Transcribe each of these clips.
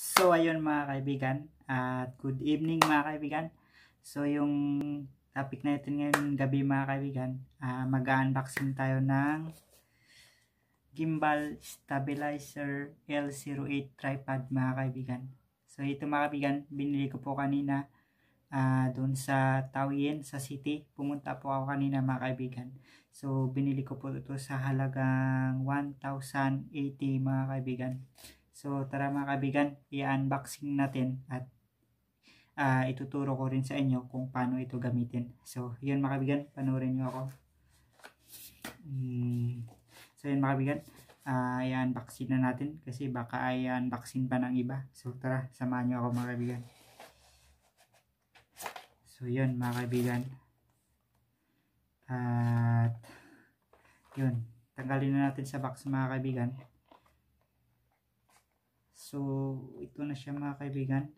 So, ayun mga kaibigan. At good evening mga kaibigan. So, yung topic natin ngayon gabi mga kaibigan, uh, mag-unboxing tayo ng gimbal stabilizer L08 tripod mga kaibigan. So, ito mga kaibigan, binili ko po kanina uh, ah, doon sa Tawien, sa city. Pumunta po ako kanina mga kaibigan. So, binili ko po ito sa halagang 1,080 mga kaibigan. So tara mga kabigan, i-unboxing natin at uh, ituturo ko rin sa inyo kung paano ito gamitin. So yun mga kabigan, panoorin nyo ako. Mm. So yun mga kabigan, uh, ah, i-unboxing na natin kasi baka ay unboxing pa ng iba. So tara, samahan nyo ako mga kabigan. So yun mga kabigan. At yun, tanggalin na natin sa box mga kabigan. So, ito na siya mga kaibigan.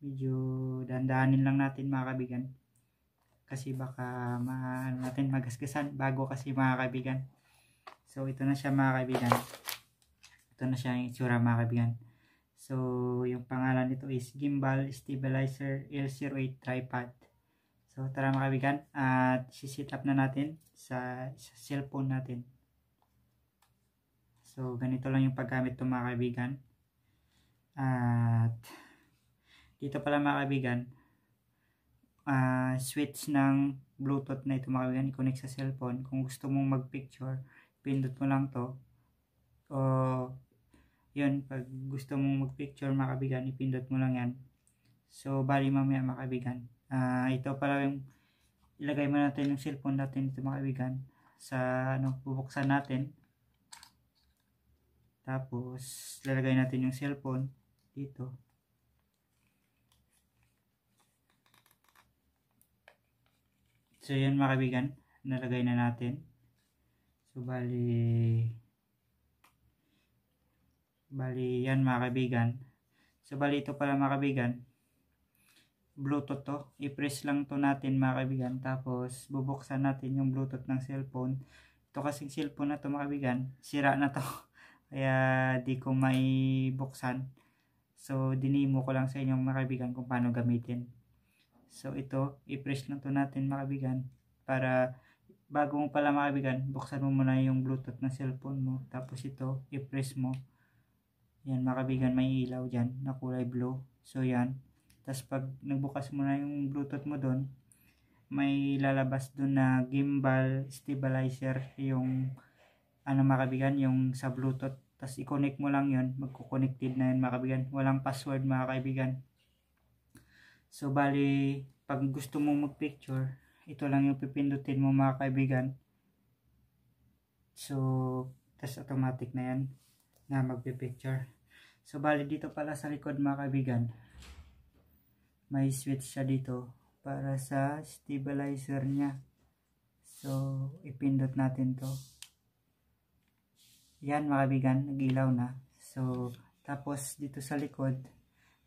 Medyo dandanin lang natin mga kaibigan. Kasi baka ma ano natin magasgasan bago kasi mga kaibigan. So, ito na siya mga kaibigan. Ito na siya yung itsura mga kaibigan. So, yung pangalan nito is Gimbal Stabilizer L08 Tripod. So, tara mga kaibigan. At sisit up na natin sa, sa cellphone natin. So, ganito lang yung paggamit to mga kaibigan. At, dito pala mga kaibigan, uh, switch ng Bluetooth na ito mga kaibigan, i-connect sa cellphone. Kung gusto mong mag-picture, pindot mo lang to. O, yun, pag gusto mong mag-picture mga kaibigan, ipindot mo lang yan. So, bali mamaya mga kaibigan. Uh, ito pala yung ilagay mo natin yung cellphone natin ito mga kaibigan sa ano bubuksan natin tapos, lalagay natin yung cellphone dito. So, yan mga kaibigan. Nalagay na natin. So, bali... Bali, yan mga kaibigan. So, bali ito pala mga kaibigan. Bluetooth to. I-press lang to natin mga kaibigan. Tapos, bubuksan natin yung Bluetooth ng cellphone. Ito kasing cellphone na to mga kaibigan. Sira na to. kaya di ko may buksan so dinimo ko lang sa inyo mga kaibigan kung paano gamitin so ito i-press lang to natin makabigan para bago mo pala makabigan, buksan mo muna yung bluetooth ng cellphone mo tapos ito i-press mo yan makabigan, kaibigan may ilaw dyan na kulay blue so yan tapos pag nagbukas mo na yung bluetooth mo doon may lalabas doon na gimbal stabilizer yung ano makabigan yung sa bluetooth tapos i-connect mo lang yun. Magko-connected na yun mga kaibigan. Walang password mga kaibigan. So bali, pag gusto mong magpicture, ito lang yung pipindutin mo mga kaibigan. So, tapos automatic na yan na magpipicture. So bali dito pala sa record mga kaibigan. May switch siya dito para sa stabilizer niya. So, ipindot natin to. Yan mga kaibigan, nag-ilaw na. So, tapos dito sa likod,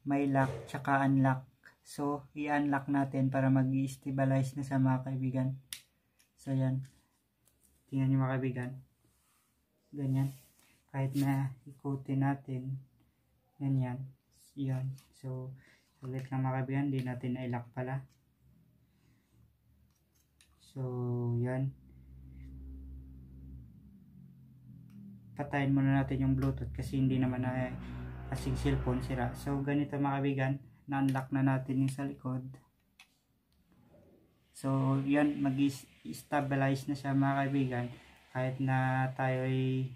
may lock tsaka unlock. So, i-unlock natin para mag-stabilize na sa mga kaibigan. So, yan. Tingnan niyo mga kaibigan. Ganyan. Kahit na ikutin natin, ganyan. Yan. So, ulit na mga kaibigan, hindi natin i-lock pala. So, yan. patayin muna natin yung bluetooth kasi hindi naman na eh, kasing cellphone sira so ganito makabigan na unlock na natin yung sa likod so yan mag stabilize na siya mga kaibigan kahit na tayo ay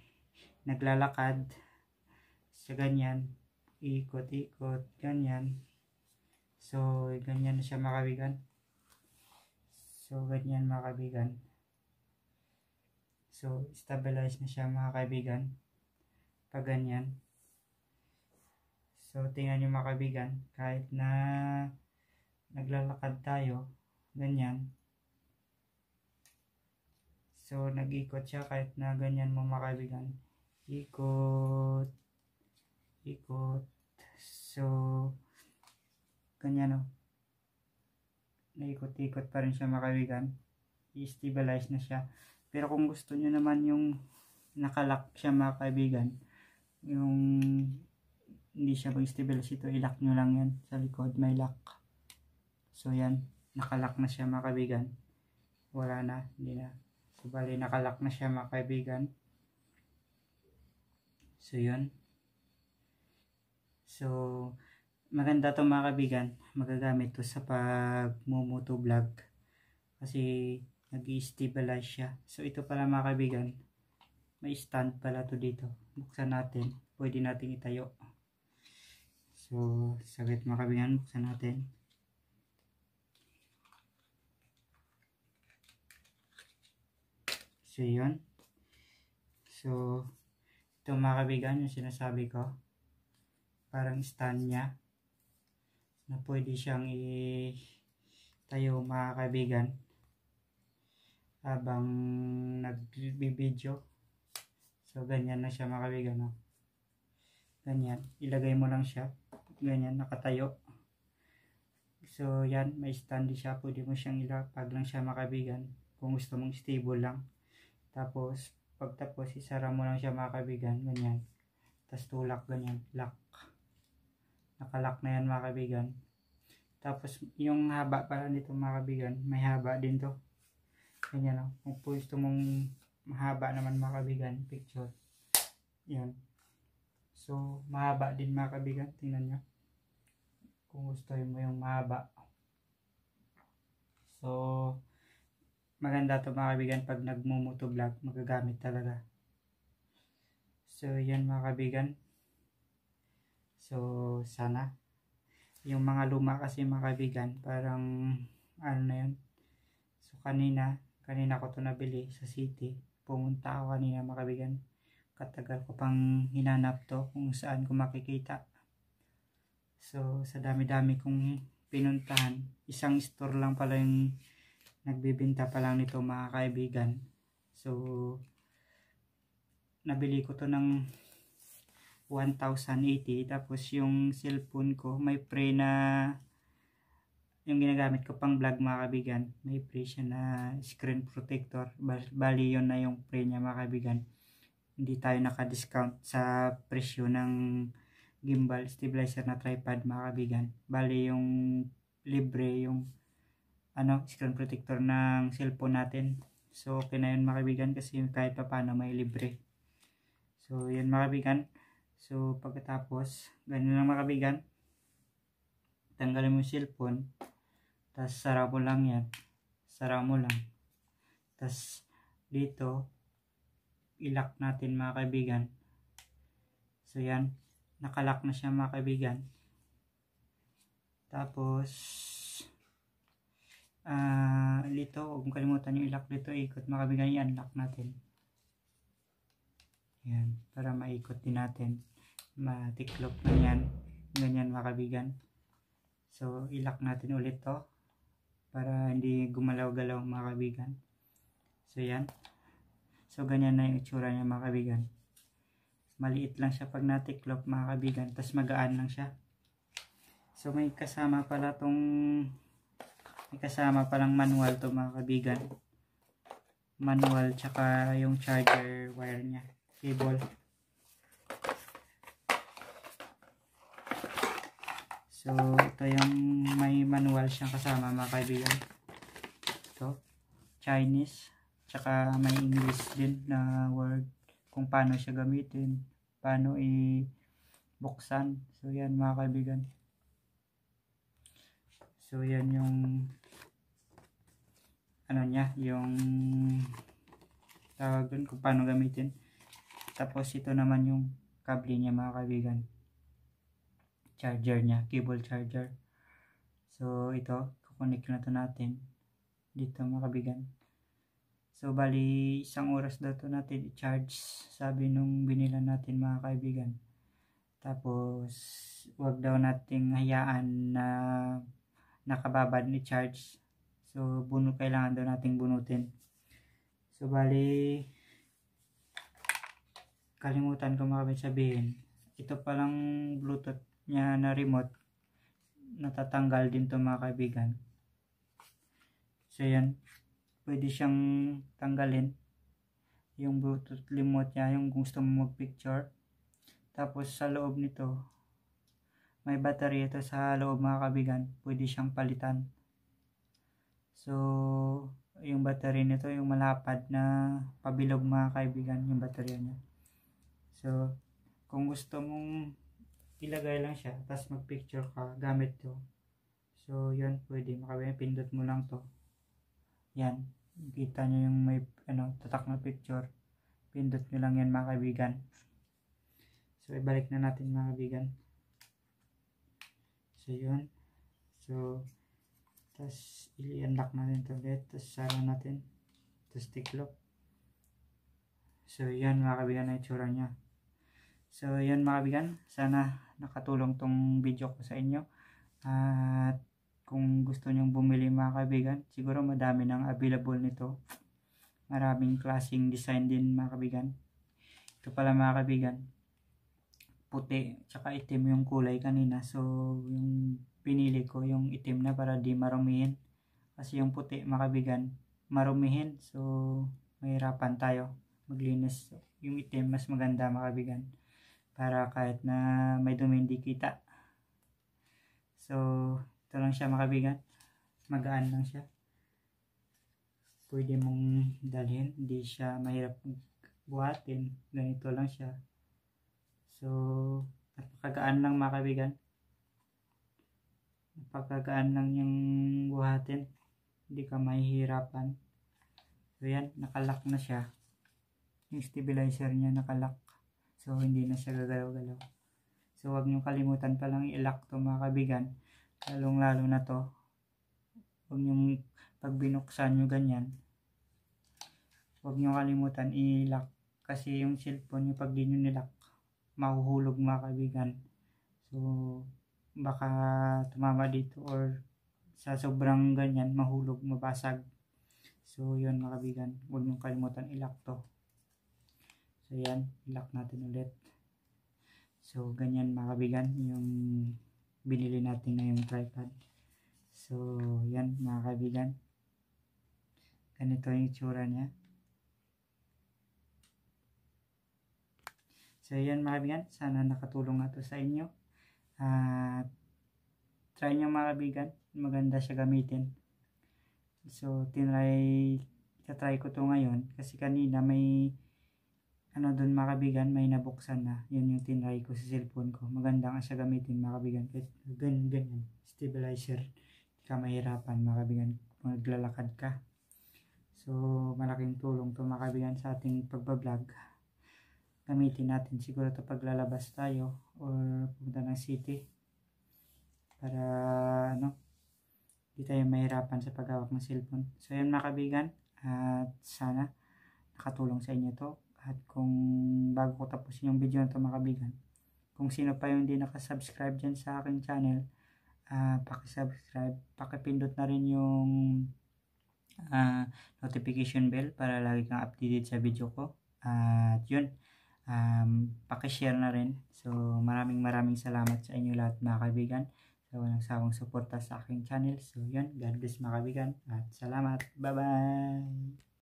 naglalakad sa ganyan ikot ikot ganyan so ganyan na siya mga kaibigan so ganyan mga kaibigan So, stabilize na siya mga kaibigan. Pag ganyan. So, tingnan nyo mga kaibigan, kahit na naglalakad tayo, ganyan. So, nag-ikot siya kahit na ganyan mo mga kaibigan. Ikot. Ikot. So, ganyan o. Oh. Naikot-ikot pa rin siya mga kaibigan. I-stabilize na siya. Pero kung gusto nyo naman yung nakalock siya mga kaibigan, yung hindi siya mag stable sito, ilock nyo lang yan sa likod, may lock. So yan, nakalock na siya mga kaibigan. Wala na, hindi na. So bali, nakalock na siya mga kaibigan. So yun. So, maganda to mga kaibigan. Magagamit to sa pagmumuto vlog. Kasi nag-stabilize siya. So ito pala mga kaibigan, may stand pala to dito. Buksan natin, pwede nating itayo. So saglit mga kaibigan, buksan natin. So yun. So ito mga kaibigan, yung sinasabi ko, parang stand niya na pwede siyang itayo mga kaibigan habang nagbibideo. So, ganyan na siya mga kaibigan. No? Ganyan. Ilagay mo lang siya. Ganyan, nakatayo. So, yan. May standy siya. Pwede mo siyang ilapag lang siya mga kaibigan. Kung gusto mong stable lang. Tapos, pagtapos, isara mo lang siya mga kaibigan. Ganyan. Tapos, tulak. Ganyan. Lock. Nakalock na yan mga kaibigan. Tapos, yung haba pala nito mga kaibigan. May haba din to. Ganyan o. Kung po gusto mong mahaba naman makabigan picture. Yan. So, mahaba din makabigan. Tingnan nyo. Kung gusto mo yung mahaba. So, maganda to makabigan Pag nagmumuto vlog, magagamit talaga. So, yan makabigan. So, sana. Yung mga luma kasi makabigan. parang ano na yun. So, kanina, Kanina ko to nabili sa city. Pumunta ako kanina makabigan. Katagal ko pang hinanap to kung saan ko makikita. So, sa dami-dami kong pinuntahan, isang store lang pala yung nagbibinta pa lang nito mga kaibigan. So, nabili ko to ng 1,080 tapos yung cellphone ko may pre na yung ginagamit ko pang vlog mga kaibigan may pre siya na screen protector bali yon na yung pre niya mga kaibigan hindi tayo naka-discount sa presyo ng gimbal stabilizer na tripod mga kaibigan bali yung libre yung ano screen protector ng cellphone natin so okay na yun mga kaibigan kasi kahit pa paano may libre so yun mga kaibigan so pagkatapos ganyan lang mga kaibigan tanggalin mo yung cellphone, tapos sara mo lang yan, sara mo lang. Tapos dito, ilak natin mga kaibigan. So yan, nakalock na siya mga kaibigan. Tapos, ah, uh, dito, huwag mong kalimutan yung ilak dito, ikot mga kaibigan, yan, lock natin. Yan, para maikot din natin. Matiklop na yan. Ganyan mga kaibigan. So, ilak natin ulit to para hindi gumalaw-galaw mga kaibigan. So, yan. So, ganyan na yung itsura niya mga kaibigan. Maliit lang siya pag natiklop mga kaibigan. Tapos magaan lang siya. So, may kasama pala tong may kasama palang manual to mga kaibigan. Manual tsaka yung charger wire niya. Cable. So, ito yung may manual siyang kasama mga kaibigan. Ito, Chinese. Tsaka may English din na word kung paano siya gamitin. Paano i-buksan. So, yan mga kaibigan. So, yan yung ano niya, yung tawag dun kung paano gamitin. Tapos, ito naman yung kable niya mga kaibigan charger niya, cable charger. So, ito, kukonek na to natin. Dito makabigan. So, bali, isang oras daw to natin i-charge. Sabi nung binila natin mga kaibigan. Tapos, wag daw nating hayaan na nakababad ni charge. So, bunu, kailangan daw nating bunutin. So, bali, kalimutan ko mga sabihin. Ito palang Bluetooth niya na remote natatanggal din to mga kaibigan so yan pwede siyang tanggalin yung bluetooth remote niya yung gusto mo mag picture tapos sa loob nito may battery ito sa loob mga kaibigan pwede siyang palitan so yung battery nito yung malapad na pabilog mga kaibigan yung baterya niya so kung gusto mong ilagay lang siya, tapos magpicture ka gamit to. So, yun, pwede. Makabayan, pindot mo lang to. Yan. Kita nyo yung may, ano, tatak na picture. Pindot nyo lang yan, mga kaibigan. So, ibalik na natin, mga kaibigan. So, yun. So, tapos, i-unlock natin ito ulit. Tapos, sara natin. Tapos, tiklop. So, yan, mga kaibigan, na itsura niya. So, yun mga kabigan. Sana nakatulong tong video ko sa inyo. At kung gusto nyong bumili mga kabigan, siguro madami nang available nito. Maraming klaseng design din mga kabigan. Ito pala mga kabigan. Puti, tsaka itim yung kulay kanina. So, yung pinili ko yung itim na para di marumihin. Kasi yung puti mga kabigan, marumihin. So, mahirapan tayo maglinis. So, yung itim mas maganda mga kabigan para kahit na may dumi hindi kita so ito lang siya makabigan magaan lang siya pwede mong dalhin hindi siya mahirap buhatin ganito lang siya so napakagaan lang makabigan napakagaan lang yung buhatin hindi ka mahihirapan so yan nakalock na siya yung stabilizer niya nakalock So, hindi na siya gagalaw-galaw. So, huwag nyo kalimutan palang i-lock to mga kabigan. Lalong-lalo na to. Huwag nyo, pag binuksan nyo ganyan, huwag nyo kalimutan i-lock. Kasi yung cellphone nyo, pag di nyo nilock, mahuhulog mga kaibigan. So, baka tumama dito or sa sobrang ganyan, mahulog, mabasag. So, yun mga kaibigan, huwag nyo kalimutan i-lock to. So yan, lock natin ulit. So ganyan makabigan yung binili natin na ngayong tripod. So yan makabigan Ganito yung itsura niya. So yan makabigan sana nakatulong na sa inyo. At try nyo makabigan maganda siya gamitin. So tinry, tatry ko to ngayon kasi kanina may ano doon makabigan may nabuksan na. Yan yung tinry ko sa cellphone ko. Maganda nga siya gamitin makabigan kabigan. Kahit ganyan, ganyan. Stabilizer. Hindi ka mahirapan makabigan kabigan. Maglalakad ka. So, malaking tulong to makabigan sa ating pagbablog. Gamitin natin siguro to paglalabas tayo or pumunta ng city para ano hindi tayo mahirapan sa paghawak ng cellphone. So, yan makabigan At sana nakatulong sa inyo to. At kung bago ko tapusin yung video na ito mga kaibigan, kung sino pa yung hindi nakasubscribe dyan sa aking channel, uh, pakisubscribe, pakipindot na rin yung uh, notification bell para lagi kang updated sa video ko. Uh, at yun, um, pakishare na rin. So, maraming maraming salamat sa inyo lahat mga kaibigan sa so, walang sawang suporta sa aking channel. So, yun. God bless mga kaibigan. At salamat. Bye-bye!